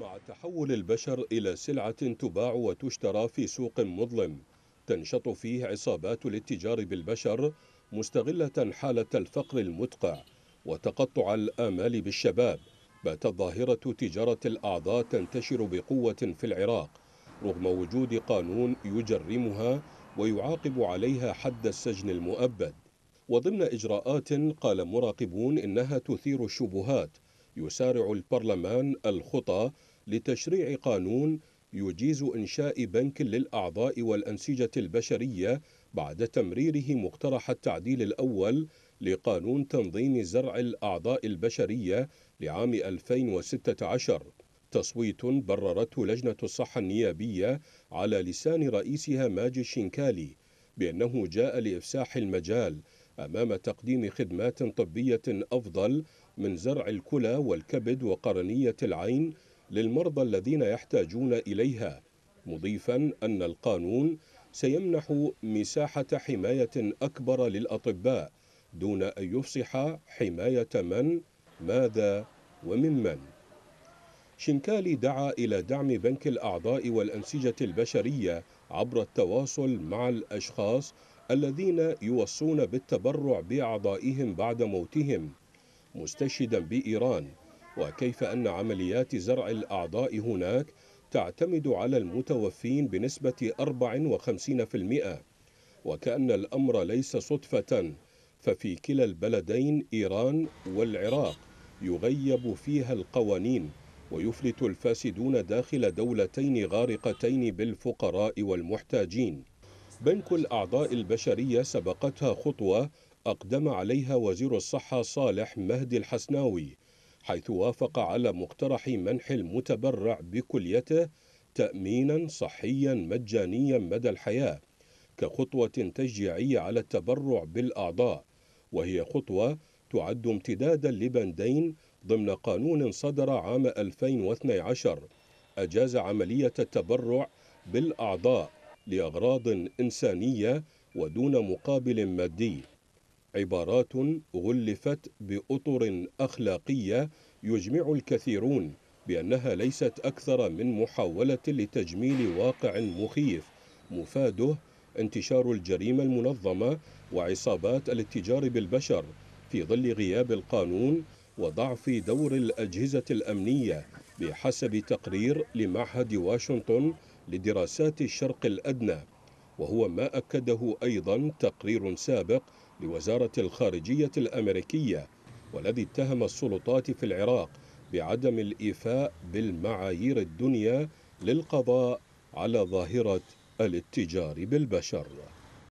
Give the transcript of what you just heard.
مع تحول البشر إلى سلعة تباع وتشترى في سوق مظلم تنشط فيه عصابات الاتجار بالبشر مستغلة حالة الفقر المدقع وتقطع الآمال بالشباب باتت ظاهرة تجارة الأعضاء تنتشر بقوة في العراق رغم وجود قانون يجرمها ويعاقب عليها حد السجن المؤبد وضمن إجراءات قال مراقبون إنها تثير الشبهات يسارع البرلمان الخطى لتشريع قانون يجيز إنشاء بنك للأعضاء والأنسجة البشرية بعد تمريره مقترح التعديل الأول لقانون تنظيم زرع الأعضاء البشرية لعام 2016 تصويت بررته لجنة الصحة النيابية على لسان رئيسها ماجي شينكالي بأنه جاء لإفساح المجال أمام تقديم خدمات طبية أفضل من زرع الكلى والكبد وقرنية العين للمرضى الذين يحتاجون إليها مضيفا أن القانون سيمنح مساحة حماية أكبر للأطباء دون أن يفصح حماية من ماذا وممن شنكالي دعا إلى دعم بنك الأعضاء والأنسجة البشرية عبر التواصل مع الأشخاص الذين يوصون بالتبرع بأعضائهم بعد موتهم مستشهدا بإيران وكيف أن عمليات زرع الأعضاء هناك تعتمد على المتوفين بنسبة 54% وكأن الأمر ليس صدفة ففي كلا البلدين إيران والعراق يغيب فيها القوانين ويفلت الفاسدون داخل دولتين غارقتين بالفقراء والمحتاجين بنك الأعضاء البشرية سبقتها خطوة أقدم عليها وزير الصحة صالح مهدي الحسناوي حيث وافق على مقترح منح المتبرع بكليته تأمينا صحيا مجانيا مدى الحياة كخطوة تشجيعية على التبرع بالأعضاء وهي خطوة تعد امتدادا لبندين ضمن قانون صدر عام 2012 أجاز عملية التبرع بالأعضاء لأغراض إنسانية ودون مقابل مادي عبارات غلفت باطر اخلاقيه يجمع الكثيرون بانها ليست اكثر من محاوله لتجميل واقع مخيف مفاده انتشار الجريمه المنظمه وعصابات الاتجار بالبشر في ظل غياب القانون وضعف دور الاجهزه الامنيه بحسب تقرير لمعهد واشنطن لدراسات الشرق الادنى وهو ما أكده أيضا تقرير سابق لوزارة الخارجية الأمريكية والذي اتهم السلطات في العراق بعدم الإيفاء بالمعايير الدنيا للقضاء على ظاهرة الاتجار بالبشر